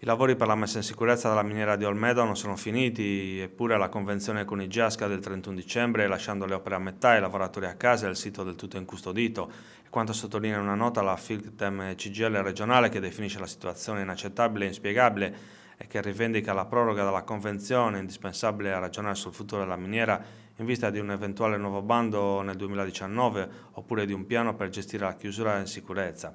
I lavori per la messa in sicurezza della miniera di Olmedo non sono finiti, eppure la convenzione con i Giasca del 31 dicembre, lasciando le opere a metà i lavoratori a casa e il sito del tutto incustodito. E quanto sottolinea una nota la Filtem CGL regionale che definisce la situazione inaccettabile e inspiegabile e che rivendica la proroga della convenzione indispensabile a ragionare sul futuro della miniera in vista di un eventuale nuovo bando nel 2019 oppure di un piano per gestire la chiusura in sicurezza.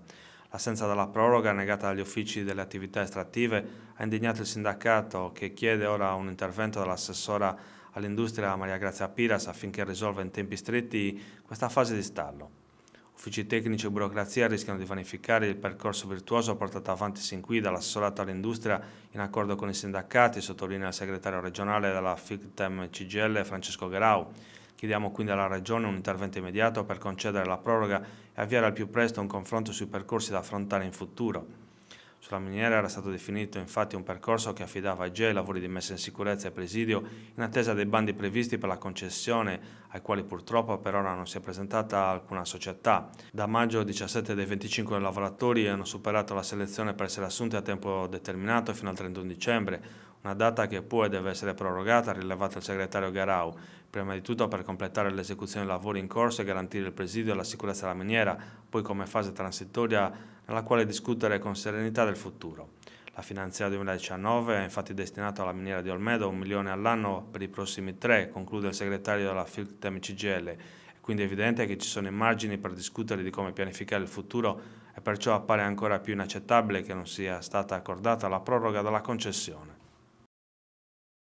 L'assenza della proroga negata dagli uffici delle attività estrattive ha indignato il sindacato che chiede ora un intervento dell'assessora all'industria Maria Grazia Piras affinché risolva in tempi stretti questa fase di stallo. Uffici tecnici e burocrazia rischiano di vanificare il percorso virtuoso portato avanti sin qui dall'assessorato all'industria in accordo con i sindacati, sottolinea il segretario regionale della FICTEM CGL Francesco Gherau. Chiediamo quindi alla Regione un intervento immediato per concedere la proroga e avviare al più presto un confronto sui percorsi da affrontare in futuro. Sulla miniera era stato definito infatti un percorso che affidava ai GE lavori di messa in sicurezza e presidio in attesa dei bandi previsti per la concessione, ai quali purtroppo per ora non si è presentata alcuna società. Da maggio 17 dei 25 lavoratori hanno superato la selezione per essere assunti a tempo determinato fino al 31 dicembre, una data che può e deve essere prorogata, ha rilevato il segretario Garau, prima di tutto per completare l'esecuzione dei lavori in corso e garantire il presidio e la sicurezza della miniera, poi come fase transitoria nella quale discutere con serenità del futuro. La finanziaria 2019 è infatti destinata alla miniera di Olmedo, un milione all'anno per i prossimi tre, conclude il segretario della FILTEM CGL, quindi è evidente che ci sono i margini per discutere di come pianificare il futuro e perciò appare ancora più inaccettabile che non sia stata accordata la proroga della concessione.